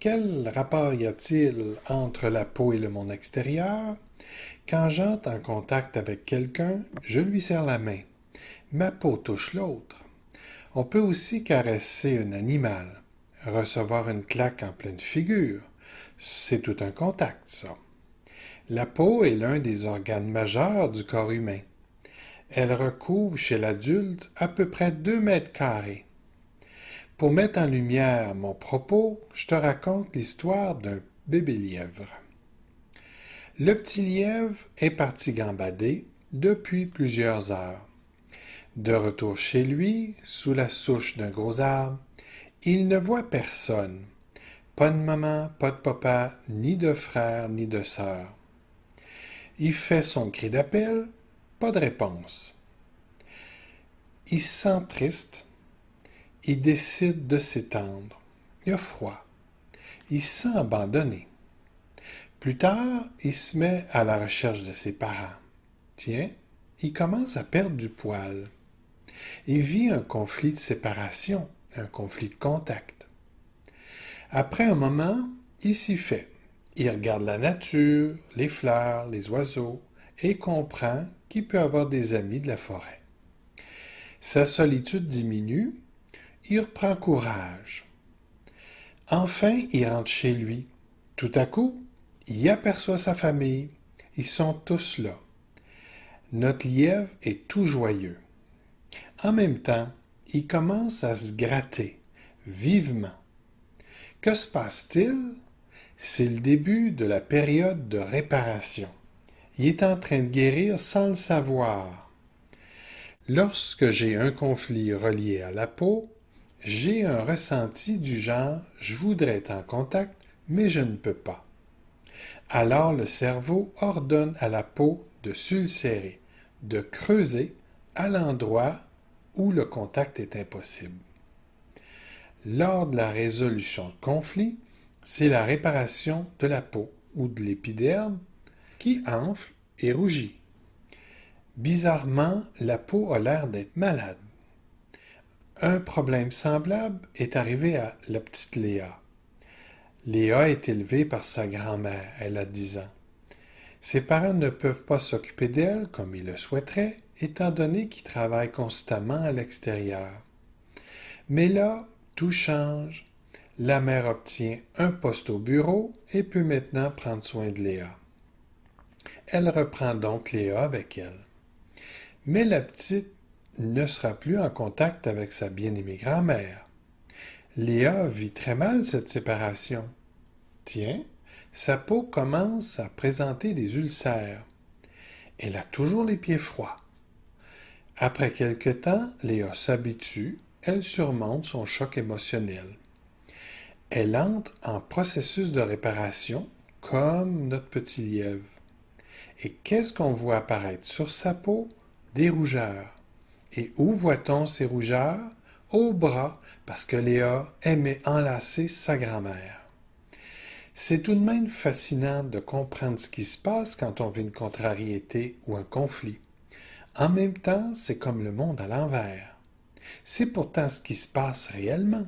Quel rapport y a-t-il entre la peau et le monde extérieur? Quand j'entre en contact avec quelqu'un, je lui serre la main. Ma peau touche l'autre. On peut aussi caresser un animal, recevoir une claque en pleine figure. C'est tout un contact, ça. La peau est l'un des organes majeurs du corps humain. Elle recouvre chez l'adulte à peu près deux mètres carrés. Pour mettre en lumière mon propos, je te raconte l'histoire d'un bébé lièvre. Le petit lièvre est parti gambader depuis plusieurs heures. De retour chez lui, sous la souche d'un gros arbre, il ne voit personne. Pas de maman, pas de papa, ni de frère, ni de sœur. Il fait son cri d'appel, pas de réponse. Il sent triste il décide de s'étendre. Il a froid. Il sent abandonné. Plus tard, il se met à la recherche de ses parents. Tiens, il commence à perdre du poil. Il vit un conflit de séparation, un conflit de contact. Après un moment, il s'y fait. Il regarde la nature, les fleurs, les oiseaux, et comprend qu'il peut avoir des amis de la forêt. Sa solitude diminue il reprend courage. Enfin, il rentre chez lui. Tout à coup, il aperçoit sa famille. Ils sont tous là. Notre lièvre est tout joyeux. En même temps, il commence à se gratter, vivement. Que se passe-t-il? C'est le début de la période de réparation. Il est en train de guérir sans le savoir. Lorsque j'ai un conflit relié à la peau, j'ai un ressenti du genre je voudrais être en contact, mais je ne peux pas. Alors le cerveau ordonne à la peau de s'ulcérer, de creuser à l'endroit où le contact est impossible. Lors de la résolution de conflit, c'est la réparation de la peau ou de l'épiderme qui enfle et rougit. Bizarrement, la peau a l'air d'être malade. Un problème semblable est arrivé à la petite Léa. Léa est élevée par sa grand-mère, elle a 10 ans. Ses parents ne peuvent pas s'occuper d'elle comme ils le souhaiteraient, étant donné qu'ils travaillent constamment à l'extérieur. Mais là, tout change. La mère obtient un poste au bureau et peut maintenant prendre soin de Léa. Elle reprend donc Léa avec elle. Mais la petite ne sera plus en contact avec sa bien-aimée grand-mère. Léa vit très mal cette séparation. Tiens, sa peau commence à présenter des ulcères. Elle a toujours les pieds froids. Après quelque temps, Léa s'habitue, elle surmonte son choc émotionnel. Elle entre en processus de réparation comme notre petit lièvre. Et qu'est-ce qu'on voit apparaître sur sa peau? Des rougeurs. Et où voit-on ces rougeurs Au bras, parce que Léa aimait enlacer sa grand-mère. C'est tout de même fascinant de comprendre ce qui se passe quand on vit une contrariété ou un conflit. En même temps, c'est comme le monde à l'envers. C'est pourtant ce qui se passe réellement.